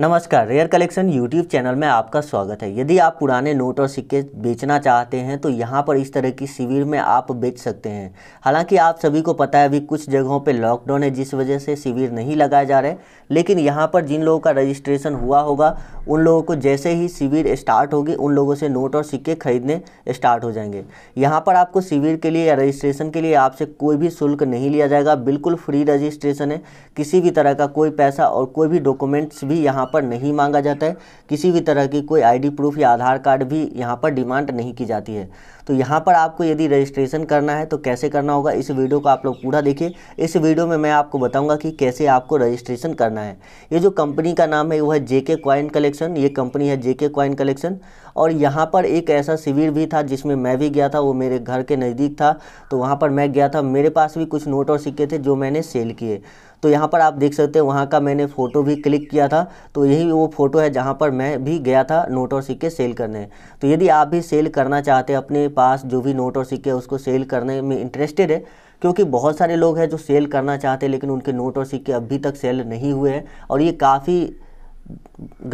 नमस्कार rare collection YouTube channel में आपका स्वागत है यदि आप पुराने नोट और सिक्के बेचना चाहते हैं तो यहाँ पर इस तरह की शिविर में आप बेच सकते हैं हालांकि आप सभी को पता है अभी कुछ जगहों पे लॉकडाउन है जिस वजह से शिविर नहीं लगाए जा रहे लेकिन यहाँ पर जिन लोगों का रजिस्ट्रेशन हुआ होगा उन लोगों को जैसे ही शिविर स्टार्ट होगी उन लोगों से नोट और सिक्के खरीदने स्टार्ट हो जाएंगे यहाँ पर आपको शिविर के लिए या रजिस्ट्रेशन के लिए आपसे कोई भी शुल्क नहीं लिया जाएगा बिल्कुल फ्री रजिस्ट्रेशन है किसी भी तरह का कोई पैसा और कोई भी डॉक्यूमेंट्स भी यहाँ यहाँ पर नहीं मांगा जाता है किसी भी तरह की कोई आईडी प्रूफ या आधार कार्ड भी यहाँ पर डिमांड नहीं की जाती है तो यहाँ पर आपको यदि रजिस्ट्रेशन करना है तो कैसे करना होगा इस वीडियो को आप लोग पूरा देखिए इस वीडियो में मैं आपको बताऊँगा कि कैसे आपको रजिस्ट्रेशन करना है ये जो कंपनी का नाम है वह है जेके क्वाइन कलेक्शन ये कंपनी है जेके क्वाइन कलेक्शन और यहाँ पर एक ऐसा शिविर भी था जिसमें मैं भी गया था वो मेरे घर के नज़दीक था तो वहाँ पर मैं गया था मेरे पास भी कुछ नोट और सिक्के थे जो मैंने सेल किए तो यहाँ पर आप देख सकते हैं वहाँ का मैंने फ़ोटो भी क्लिक किया था तो यही वो फ़ोटो है जहाँ पर मैं भी गया था नोट और सिक्के सेल करने तो यदि आप भी सेल करना चाहते हैं अपने पास जो भी नोट और सिक्के उसको सेल करने में इंटरेस्टेड है क्योंकि बहुत सारे लोग हैं जो सेल करना चाहते हैं लेकिन उनके नोट और सिक्के अभी तक सेल नहीं हुए हैं और ये काफ़ी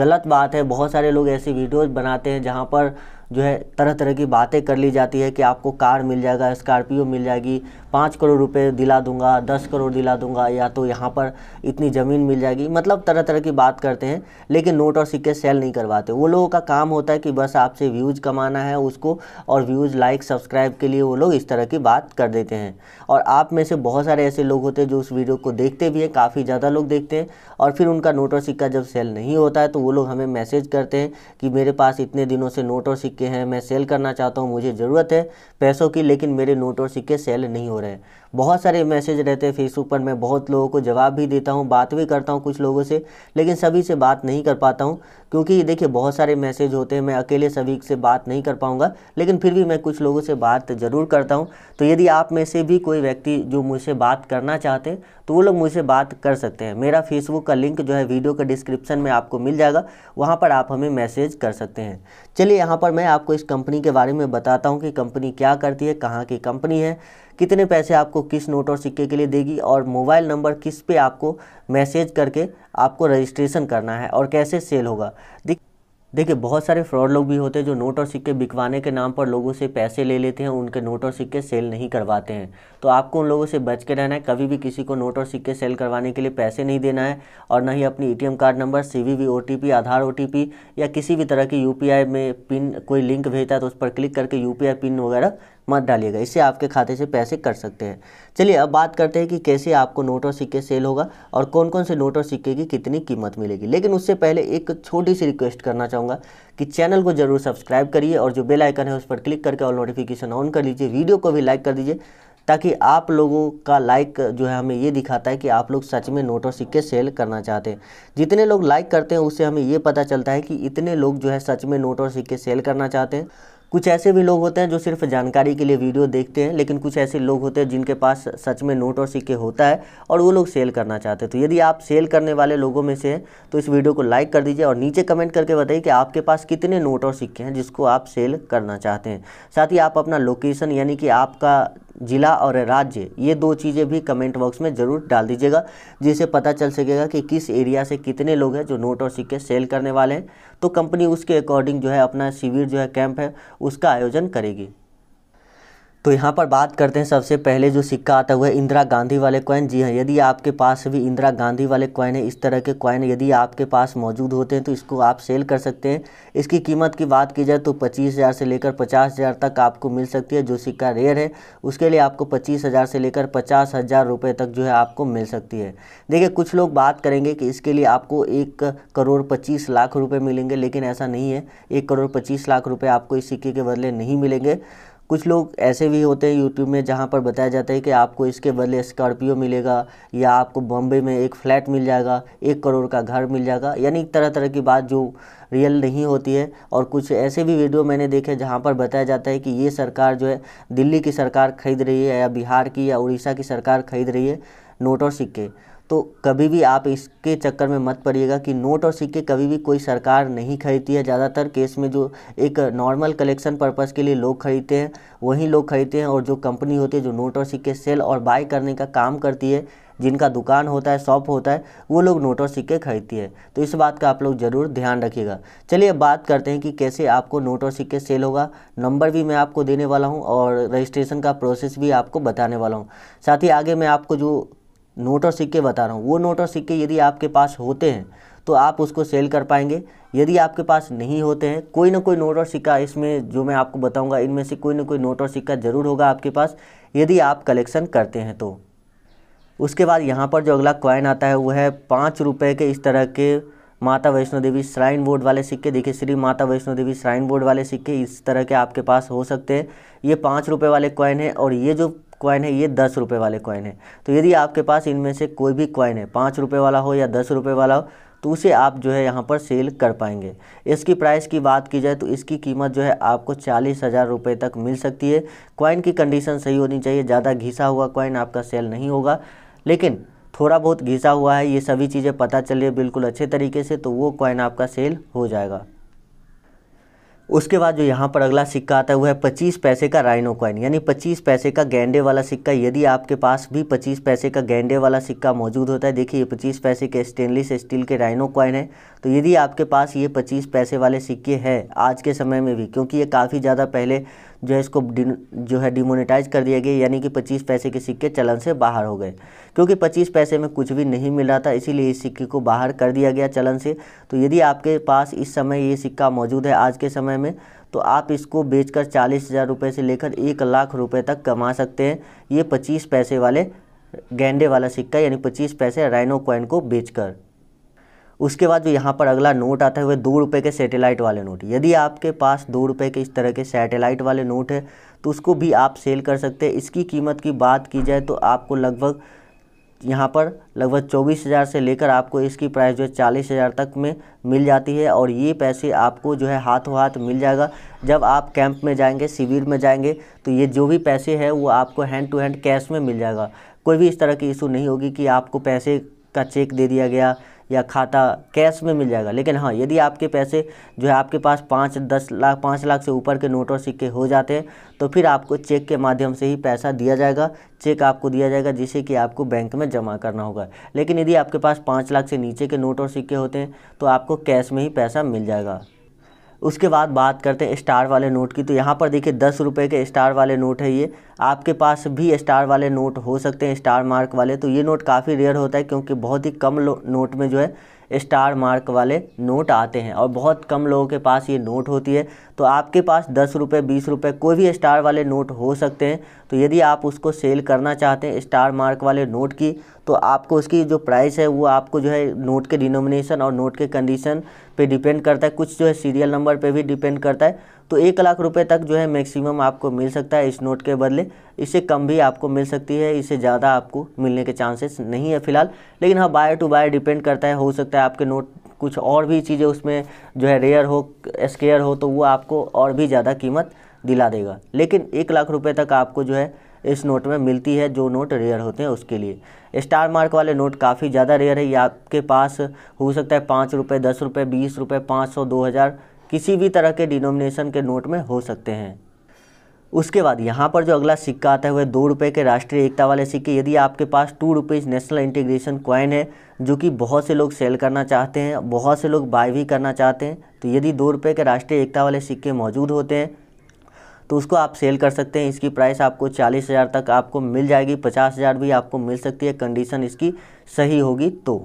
गलत बात है बहुत सारे लोग ऐसी वीडियोज़ बनाते हैं जहाँ पर जो है तरह तरह की बातें कर ली जाती है कि आपको कार मिल जाएगा स्कॉर्पियो मिल जाएगी पाँच करोड़ रुपए दिला दूंगा दस करोड़ दिला दूंगा या तो यहाँ पर इतनी ज़मीन मिल जाएगी मतलब तरह तरह की बात करते हैं लेकिन नोट और सिक्के सेल नहीं करवाते वो लोगों का काम होता है कि बस आपसे व्यूज़ कमाना है उसको और व्यूज़ लाइक सब्सक्राइब के लिए वो लोग इस तरह की बात कर देते हैं और आप में से बहुत सारे ऐसे लोग होते हैं जो उस वीडियो को देखते भी हैं काफ़ी ज़्यादा लोग देखते हैं और फिर उनका नोट और सिक्का जब सेल नहीं होता है तो वो लोग हमें मैसेज करते हैं कि मेरे पास इतने दिनों से नोट और सिक्के सिक्के हैं मैं सेल करना चाहता हूँ मुझे ज़रूरत है पैसों की लेकिन मेरे नोट और सिक्के सेल नहीं हो रहे बहुत सारे मैसेज रहते हैं फेसबुक पर मैं बहुत लोगों को जवाब भी देता हूँ बात भी करता हूँ कुछ लोगों से लेकिन सभी से बात नहीं कर पाता हूँ क्योंकि देखिए बहुत सारे मैसेज होते हैं मैं अकेले सभी से बात नहीं कर पाऊँगा लेकिन फिर भी मैं कुछ लोगों से बात ज़रूर करता हूँ तो यदि आप में से भी कोई व्यक्ति जो मुझसे बात करना चाहते हैं तो वो लोग मुझसे बात कर सकते हैं मेरा फेसबुक का लिंक जो है वीडियो का डिस्क्रिप्शन में आपको मिल जाएगा वहाँ पर आप हमें मैसेज कर सकते हैं चलिए यहाँ पर मैं आपको इस कंपनी के बारे में बताता हूँ कि कंपनी क्या करती है कहाँ की कंपनी है कितने पैसे आपको किस नोट और सिक्के के लिए देगी और मोबाइल नंबर किस पे आपको मैसेज करके आपको रजिस्ट्रेशन करना है और कैसे सेल होगा देखिए देखिए बहुत सारे फ्रॉड लोग भी होते हैं जो नोट और सिक्के बिकवाने के नाम पर लोगों से पैसे ले लेते हैं उनके नोट और सिक्के सेल नहीं करवाते हैं तो आपको उन लोगों से बच के रहना है कभी भी किसी को नोट और सिक्के सेल करवाने के लिए पैसे नहीं देना है और ना ही अपनी ATM card number CVV OTP Aadhaar OTP या किसी भी तरह की आई में पिन कोई लिंक भेजता है तो उस पर क्लिक करके आई पिन वगैरह मत डालिएगा इससे आपके खाते से पैसे कट सकते हैं चलिए अब बात करते हैं कि कैसे आपको नोट और सिक्के सेल होगा और कौन कौन से नोट और सिक्के की कितनी कीमत मिलेगी लेकिन उससे पहले एक छोटी सी रिक्वेस्ट करना चाहूँगा कि चैनल को जरूर सब्सक्राइब करिए और जो बेल आइकन है उस पर क्लिक करके और नोटिफिकेशन ऑन कर लीजिए वीडियो को भी लाइक कर दीजिए ताकि आप लोगों का लाइक जो है हमें ये दिखाता है कि आप लोग सच में नोट और सिक्के सेल करना चाहते हैं जितने लोग लाइक करते हैं उससे हमें ये पता चलता है कि इतने लोग जो है सच में नोट और सिक्के सेल करना चाहते हैं कुछ ऐसे भी लोग होते हैं जो सिर्फ जानकारी के लिए वीडियो देखते हैं लेकिन कुछ ऐसे लोग होते हैं जिनके पास सच में नोट और सिक्के होता है और वो लोग सेल करना चाहते हैं तो यदि आप सेल करने वाले लोगों में से हैं तो इस वीडियो को लाइक कर दीजिए और नीचे कमेंट करके बताइए कि आपके पास कितने नोट और सिक्के हैं जिसको आप सेल करना चाहते हैं साथ ही आप अपना लोकेशन यानी कि आपका जिला और राज्य ये दो चीज़ें भी कमेंट बॉक्स में ज़रूर डाल दीजिएगा जिससे पता चल सकेगा कि किस एरिया से कितने लोग हैं जो नोट और सिक्के सेल करने वाले हैं तो कंपनी उसके अकॉर्डिंग जो है अपना शिविर जो है कैंप है उसका आयोजन करेगी तो यहाँ पर बात करते हैं सबसे पहले जो सिक्का आता हुआ है इंदिरा गांधी वाले कॉइन जी हाँ यदि आपके पास भी इंदिरा गांधी वाले कॉइन है इस तरह के कॉइन यदि आपके पास मौजूद होते हैं तो इसको आप सेल कर सकते हैं इसकी कीमत की बात की जाए तो पच्चीस हज़ार से लेकर पचास हज़ार तक आपको मिल सकती है जो सिक्का रेयर है उसके लिए आपको पच्चीस हज़ार से लेकर पचास हज़ार रुपये तक जो है आपको मिल सकती है देखिए कुछ लोग बात करेंगे कि इसके लिए आपको एक करोड़ पच्चीस लाख रुपये मिलेंगे लेकिन ऐसा नहीं है एक करोड़ पच्चीस लाख रुपये आपको इस सिक्के के बदले नहीं मिलेंगे कुछ लोग ऐसे भी होते हैं यूट्यूब में जहाँ पर बताया जाता है कि आपको इसके बदले स्कॉर्पियो मिलेगा या आपको बॉम्बे में एक फ्लैट मिल जाएगा एक करोड़ का घर मिल जाएगा यानी तरह तरह की बात जो रियल नहीं होती है और कुछ ऐसे भी वीडियो मैंने देखे जहाँ पर बताया जाता है कि ये सरकार जो है दिल्ली की सरकार खरीद रही है या बिहार की या उड़ीसा की सरकार खरीद रही है नोट और सिक्के तो कभी भी आप इसके चक्कर में मत पड़िएगा कि नोट और सिक्के कभी भी कोई सरकार नहीं खरीदती है ज़्यादातर केस में जो एक नॉर्मल कलेक्शन पर्पज़ के लिए लोग खरीदते हैं वही लोग खरीदते हैं और जो कंपनी होती है जो नोट और सिक्के सेल और बाय करने का काम करती है जिनका दुकान होता है शॉप होता है वो लोग नोट और सिक्के खरीदती है तो इस बात का आप लोग ज़रूर ध्यान रखिएगा चलिए बात करते हैं कि कैसे आपको नोट और सिक्के सेल होगा नंबर भी मैं आपको देने वाला हूँ और रजिस्ट्रेशन का प्रोसेस भी आपको बताने वाला हूँ साथ ही आगे मैं आपको जो नोट और सिक्के बता रहा हूँ वो नोट और सिक्के यदि आपके पास होते हैं तो आप उसको सेल कर पाएंगे यदि आपके पास नहीं होते हैं कोई ना कोई नोट और सिक्का इसमें जो मैं आपको बताऊंगा इनमें से कोई ना कोई नोट और सिक्का ज़रूर होगा आपके पास यदि आप कलेक्शन करते हैं तो उसके बाद यहाँ पर जो अगला कॉइन आता है वो है पाँच रुपये के इस तरह के माता वैष्णो देवी श्राइन बोर्ड वाले सिक्के देखिए श्री माता वैष्णो देवी श्राइन बोर्ड वाले सिक्के इस तरह के आपके पास हो सकते हैं ये पाँच रुपये वाले कॉइन है और ये जो कॉइन है ये दस रुपये वाले कॉइन है तो यदि आपके पास इनमें से कोई भी कॉइन है पाँच रुपये वाला हो या दस रुपये वाला हो तो उसे आप जो है यहाँ पर सेल कर पाएंगे इसकी प्राइस की बात की जाए तो इसकी कीमत जो है आपको चालीस हज़ार रुपये तक मिल सकती है कॉइन की कंडीशन सही होनी चाहिए ज़्यादा घिसा हुआ कॉइन आपका सेल नहीं होगा लेकिन थोड़ा बहुत घिसा हुआ है ये सभी चीज़ें पता चलिए बिल्कुल अच्छे तरीके से तो वो कॉइन आपका सेल हो जाएगा उसके बाद जो यहाँ पर अगला सिक्का आता है वो है पच्चीस पैसे का राइनो कॉइन यानी पच्चीस पैसे का गेंडे वाला सिक्का यदि आपके पास भी पच्चीस पैसे का गेंडे वाला सिक्का मौजूद होता है देखिए ये पच्चीस पैसे के स्टेनलेस स्टील के राइनो कॉइन है तो यदि आपके पास ये पच्चीस पैसे वाले सिक्के हैं आज के समय में भी क्योंकि ये काफ़ी ज़्यादा पहले जो है इसको जो है डिमोनेटाइज कर दिया गया यानी कि पच्चीस पैसे के सिक्के चलन से बाहर हो गए क्योंकि पच्चीस पैसे में कुछ भी नहीं मिल रहा था इसीलिए इस सिक्के को बाहर कर दिया गया चलन से तो यदि आपके पास इस समय ये सिक्का मौजूद है आज के समय में तो आप इसको बेचकर चालीस हज़ार रुपये से लेकर एक लाख रुपये तक कमा सकते हैं ये पच्चीस पैसे वाले गेंडे वाला सिक्का यानी पच्चीस पैसे राइनो कॉइन को बेचकर उसके बाद जो यहाँ पर अगला नोट आता है वह दो रुपये के सैटेलाइट वाले नोट यदि आपके पास दो रुपये के इस तरह के सैटेलाइट वाले नोट है तो उसको भी आप सेल कर सकते हैं इसकी कीमत की बात की जाए तो आपको लगभग यहाँ पर लगभग चौबीस हज़ार से लेकर आपको इसकी प्राइस जो है चालीस हज़ार तक में मिल जाती है और ये पैसे आपको जो है हाथों हाथ मिल जाएगा जब आप कैंप में जाएंगे शिविर में जाएंगे तो ये जो भी पैसे हैं वो आपको हैंड टू हैंड कैश में मिल जाएगा कोई भी इस तरह की इशू नहीं होगी कि आपको पैसे का चेक दे दिया गया या खाता कैश में मिल जाएगा लेकिन हाँ यदि आपके पैसे जो है आपके पास पाँच दस लाख पाँच लाख से ऊपर के नोट और सिक्के हो जाते हैं तो फिर आपको चेक के माध्यम से ही पैसा दिया जाएगा चेक आपको दिया जाएगा जिसे कि आपको बैंक में जमा करना होगा लेकिन यदि आपके पास पाँच लाख से नीचे के नोट और सिक्के होते हैं तो आपको कैश में ही पैसा मिल जाएगा उसके बाद बात करते हैं स्टार वाले नोट की तो यहाँ पर देखिए दस रुपये के स्टार वाले नोट है ये आपके पास भी स्टार वाले नोट हो सकते हैं स्टार मार्क वाले तो ये नोट काफ़ी रेयर होता है क्योंकि बहुत ही कम नोट में जो है स्टार मार्क वाले नोट आते हैं और बहुत कम लोगों के पास ये नोट होती है तो आपके पास दस रुपये बीस रुपये कोई भी स्टार वाले नोट हो सकते हैं तो यदि आप उसको सेल करना चाहते हैं स्टार मार्क वाले नोट की तो आपको उसकी जो प्राइस है वो आपको जो है नोट के डिनोमिनेशन और नोट के कंडीशन पे डिपेंड करता है कुछ जो है सीरियल नंबर पे भी डिपेंड करता है तो एक लाख रुपए तक जो है मैक्सिमम आपको मिल सकता है इस नोट के बदले इससे कम भी आपको मिल सकती है इससे ज़्यादा आपको मिलने के चांसेस नहीं है फिलहाल लेकिन हाँ बायर टू बायर डिपेंड करता है हो सकता है आपके नोट कुछ और भी चीज़ें उसमें जो है रेयर हो स्केयर हो तो वो आपको और भी ज़्यादा कीमत दिला देगा लेकिन एक लाख रुपये तक आपको जो है इस नोट में मिलती है जो नोट रेयर होते हैं उसके लिए स्टार मार्क वाले नोट काफ़ी ज़्यादा रेयर है ये आपके पास हो सकता है पाँच रुपये दस रुपये बीस रुपये पाँच सौ दो हज़ार किसी भी तरह के डिनोमिनेशन के नोट में हो सकते हैं उसके बाद यहाँ पर जो अगला सिक्का आता है वह दो रुपये के राष्ट्रीय एकता वाले सिक्के यदि आपके पास two rupees national integration coin है जो कि बहुत से लोग सेल करना चाहते हैं बहुत से लोग बाय भी करना चाहते हैं तो यदि दो रुपये के राष्ट्रीय एकता वाले सिक्के मौजूद होते हैं तो उसको आप सेल कर सकते हैं इसकी प्राइस आपको चालीस हज़ार तक आपको मिल जाएगी पचास हज़ार भी आपको मिल सकती है कंडीशन इसकी सही होगी तो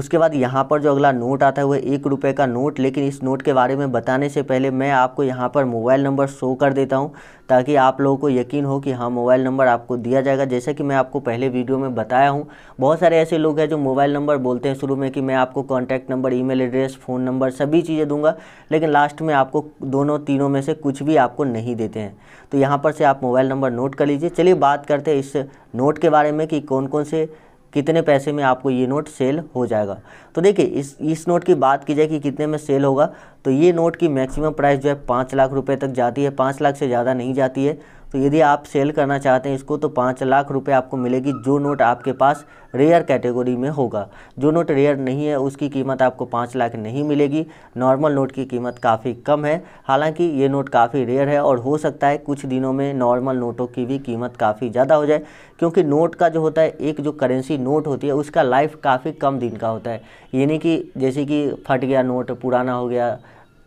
उसके बाद यहाँ पर जो अगला नोट आता है वह एक रुपये का नोट लेकिन इस नोट के बारे में बताने से पहले मैं आपको यहाँ पर मोबाइल नंबर शो कर देता हूँ ताकि आप लोगों को यकीन हो कि हाँ मोबाइल नंबर आपको दिया जाएगा जैसा कि मैं आपको पहले वीडियो में बताया हूँ बहुत सारे ऐसे लोग हैं जो मोबाइल नंबर बोलते हैं शुरू में कि मैं आपको contact number e address phone number सभी चीज़ें दूंगा लेकिन लास्ट में आपको दोनों तीनों में से कुछ भी आपको नहीं देते हैं तो यहाँ पर से आप मोबाइल नंबर नोट कर लीजिए चलिए बात करते हैं इस नोट के बारे में कि कौन कौन से कितने पैसे में आपको ये नोट सेल हो जाएगा तो देखिए इस इस नोट की बात की जाए कि कितने में सेल होगा तो ये नोट की मैक्सिमम प्राइस जो है पाँच लाख रुपये तक जाती है पाँच लाख से ज़्यादा नहीं जाती है तो यदि आप सेल करना चाहते हैं इसको तो पाँच लाख रुपए आपको मिलेगी जो नोट आपके पास रेयर कैटेगरी में होगा जो नोट रेयर नहीं है उसकी कीमत आपको पाँच लाख नहीं मिलेगी नॉर्मल नोट की कीमत काफ़ी कम है हालांकि ये नोट काफ़ी रेयर है और हो सकता है कुछ दिनों में नॉर्मल नोटों की भी कीमत काफ़ी ज़्यादा हो जाए क्योंकि नोट का जो होता है एक जो करेंसी नोट होती है उसका लाइफ काफ़ी कम दिन का होता है यानी कि जैसे कि फट गया नोट पुराना हो गया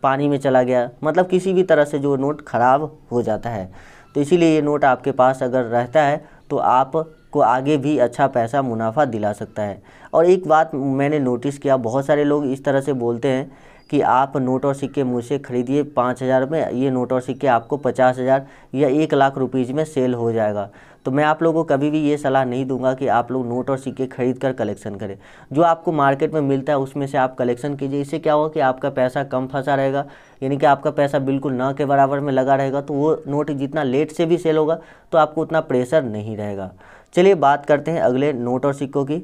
पानी में चला गया मतलब किसी भी तरह से जो नोट ख़राब हो जाता है तो इसीलिए ये नोट आपके पास अगर रहता है तो आप को आगे भी अच्छा पैसा मुनाफा दिला सकता है और एक बात मैंने नोटिस किया बहुत सारे लोग इस तरह से बोलते हैं कि आप नोट और सिक्के मुझसे खरीदिए पाँच हज़ार में ये नोट और सिक्के आपको पचास हज़ार या एक लाख रुपीज़ में सेल हो जाएगा तो मैं आप लोगों को कभी भी ये सलाह नहीं दूंगा कि आप लोग नोट और सिक्के खरीद कर कलेक्शन करें जो आपको मार्केट में मिलता है उसमें से आप कलेक्शन कीजिए इससे क्या होगा कि आपका पैसा कम फंसा रहेगा यानी कि आपका पैसा बिल्कुल न के बराबर में लगा रहेगा तो वो नोट जितना लेट से भी सेल होगा तो आपको उतना प्रेशर नहीं रहेगा चलिए बात करते हैं अगले नोट और सिक्कों की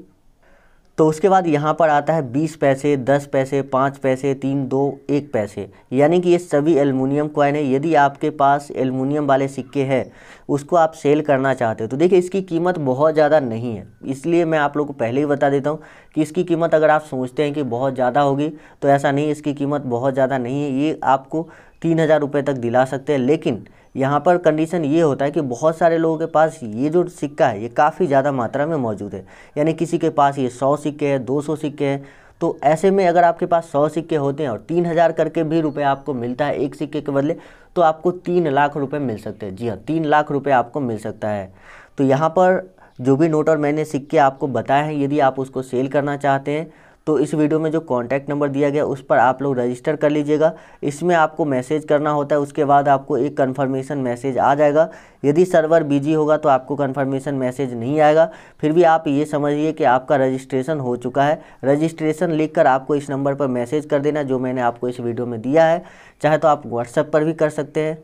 तो उसके बाद यहाँ पर आता है बीस पैसे दस पैसे पाँच पैसे तीन दो एक पैसे यानी कि ये सभी एलमिनियम कॉइन है यदि आपके पास एलमिनियम वाले सिक्के हैं उसको आप सेल करना चाहते हो तो देखिए इसकी कीमत बहुत ज़्यादा नहीं है इसलिए मैं आप लोग को पहले ही बता देता हूँ कि इसकी कीमत अगर आप सोचते हैं कि बहुत ज़्यादा होगी तो ऐसा नहीं इसकी कीमत बहुत ज़्यादा नहीं है ये आपको तीन हज़ार रुपये तक दिला सकते हैं लेकिन यहाँ पर कंडीशन ये होता है कि बहुत सारे लोगों के पास ये जो सिक्का है ये काफ़ी ज़्यादा मात्रा में मौजूद है यानी किसी के पास ये सौ सिक्के हैं दो सौ सिक्के हैं तो ऐसे में अगर आपके पास सौ सिक्के होते हैं और तीन हज़ार करके भी रुपए आपको मिलता है एक सिक्के के बदले तो आपको तीन लाख रुपये मिल सकते हैं जी हाँ तीन लाख रुपये आपको मिल सकता है तो यहाँ पर जो भी नोट और मैंने सिक्के आपको बताए हैं यदि आप उसको सेल करना चाहते हैं तो इस वीडियो में जो कॉन्टैक्ट नंबर दिया गया उस पर आप लोग रजिस्टर कर लीजिएगा इसमें आपको मैसेज करना होता है उसके बाद आपको एक कन्फर्मेशन मैसेज आ जाएगा यदि सर्वर बिजी होगा तो आपको कन्फर्मेशन मैसेज नहीं आएगा फिर भी आप ये समझिए कि आपका रजिस्ट्रेशन हो चुका है रजिस्ट्रेशन लिख आपको इस नंबर पर मैसेज कर देना जो मैंने आपको इस वीडियो में दिया है चाहे तो आप व्हाट्सएप पर भी कर सकते हैं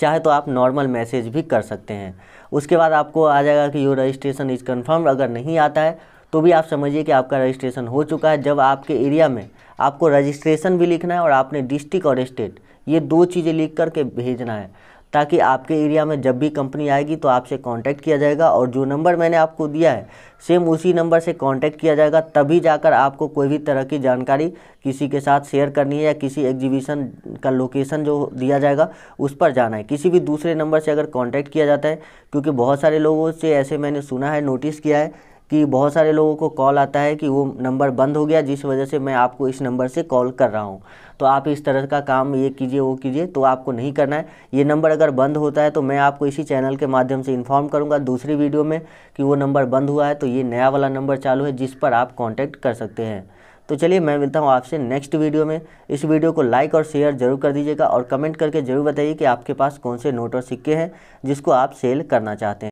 चाहे तो आप नॉर्मल मैसेज भी कर सकते हैं उसके बाद आपको आ जाएगा कि योर रजिस्ट्रेशन इज़ कन्फर्म अगर नहीं आता है तो भी आप समझिए कि आपका रजिस्ट्रेशन हो चुका है जब आपके एरिया में आपको रजिस्ट्रेशन भी लिखना है और आपने डिस्ट्रिक्ट और स्टेट ये दो चीज़ें लिख करके भेजना है ताकि आपके एरिया में जब भी कंपनी आएगी तो आपसे कांटेक्ट किया जाएगा और जो नंबर मैंने आपको दिया है सेम उसी नंबर से कांटेक्ट किया जाएगा तभी जाकर आपको कोई भी तरह की जानकारी किसी के साथ शेयर करनी है या किसी एग्जीबिशन का लोकेशन जो दिया जाएगा उस पर जाना है किसी भी दूसरे नंबर से अगर कांटेक्ट किया जाता है क्योंकि बहुत सारे लोगों से ऐसे मैंने सुना है नोटिस किया है कि बहुत सारे लोगों को कॉल आता है कि वो नंबर बंद हो गया जिस वजह से मैं आपको इस नंबर से कॉल कर रहा हूँ तो आप इस तरह का काम ये कीजिए वो कीजिए तो आपको नहीं करना है ये नंबर अगर बंद होता है तो मैं आपको इसी चैनल के माध्यम से इन्फॉर्म करूँगा दूसरी वीडियो में कि वो नंबर बंद हुआ है तो ये नया वाला नंबर चालू है जिस पर आप कॉन्टैक्ट कर सकते हैं तो चलिए मैं मिलता हूँ आपसे नेक्स्ट वीडियो में इस वीडियो को लाइक और शेयर जरूर कर दीजिएगा और कमेंट करके ज़रूर बताइए कि आपके पास कौन से नोट और सिक्के हैं जिसको आप सेल करना चाहते हैं